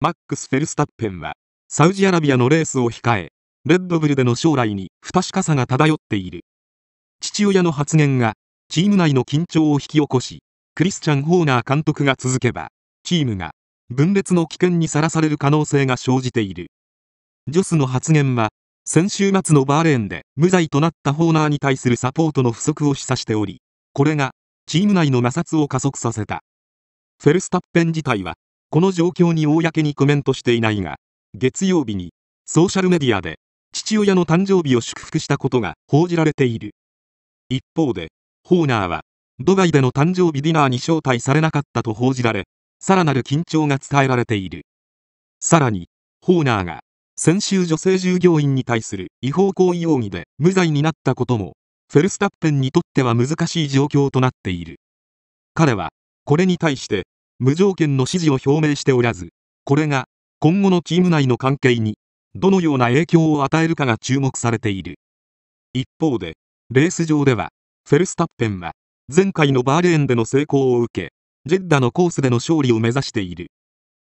マックス・フェルスタッペンはサウジアラビアのレースを控えレッドブルでの将来に不確かさが漂っている父親の発言がチーム内の緊張を引き起こしクリスチャン・ホーナー監督が続けばチームが分裂の危険にさらされる可能性が生じているジョスの発言は先週末のバーレーンで無罪となったホーナーに対するサポートの不足を示唆しておりこれがチーム内の摩擦を加速させたフェルスタッペン自体はこの状況に公にコメントしていないが、月曜日にソーシャルメディアで父親の誕生日を祝福したことが報じられている。一方で、ホーナーはドバイでの誕生日ディナーに招待されなかったと報じられ、さらなる緊張が伝えられている。さらに、ホーナーが先週女性従業員に対する違法行為容疑で無罪になったことも、フェルスタッペンにとっては難しい状況となっている。彼は、これに対して無条件の支持を表明しておらず、これが今後のチーム内の関係にどのような影響を与えるかが注目されている一方でレース上ではフェルスタッペンは前回のバーレーンでの成功を受けジェッダのコースでの勝利を目指している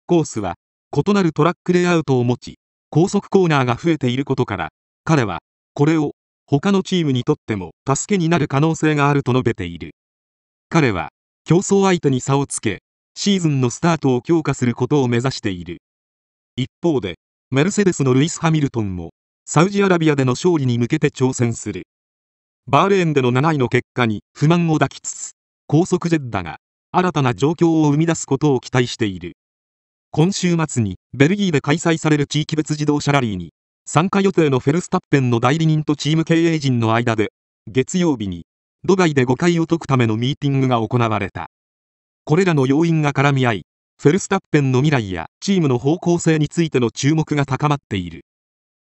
コースは異なるトラックレイアウトを持ち高速コーナーが増えていることから彼はこれを他のチームにとっても助けになる可能性があると述べている彼は競争相手に差をつけシーズンのスタートを強化することを目指している一方でメルセデスのルイス・ハミルトンもサウジアラビアでの勝利に向けて挑戦するバーレーンでの7位の結果に不満を抱きつつ高速ジェッダが新たな状況を生み出すことを期待している今週末にベルギーで開催される地域別自動車ラリーに参加予定のフェルスタッペンの代理人とチーム経営陣の間で月曜日にドバイで誤解を解くためのミーティングが行われたこれらの要因が絡み合い、フェルスタッペンの未来やチームの方向性についての注目が高まっている。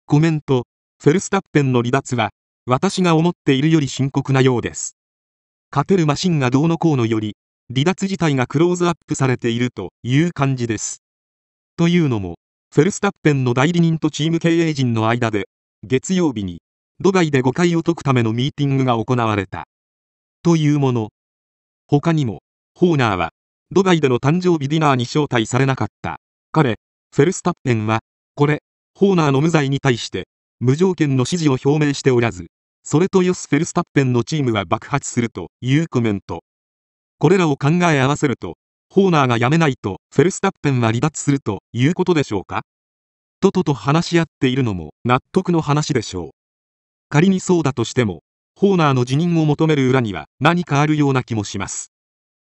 コメント、フェルスタッペンの離脱は、私が思っているより深刻なようです。勝てるマシンがどうのこうのより、離脱自体がクローズアップされているという感じです。というのも、フェルスタッペンの代理人とチーム経営陣の間で、月曜日に、ドバイで誤解を解くためのミーティングが行われた。というもの。他にも、ホーナーは、ドバイでの誕生日ディナーに招待されなかった。彼、フェルスタッペンは、これ、ホーナーの無罪に対して、無条件の支持を表明しておらず、それとヨス・フェルスタッペンのチームは爆発するというコメント。これらを考え合わせると、ホーナーが辞めないと、フェルスタッペンは離脱するということでしょうかトトと話し合っているのも納得の話でしょう。仮にそうだとしても、ホーナーの辞任を求める裏には何かあるような気もします。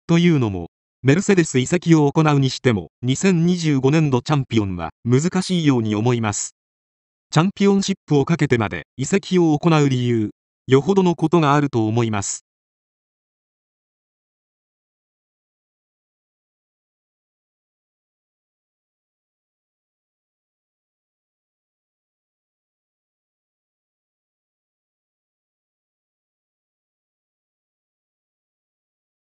というのも、メルセデス移籍を行うにしても、2025年度チャンピオンは難しいように思います。チャンピオンシップをかけてまで移籍を行う理由、よほどのことがあると思います。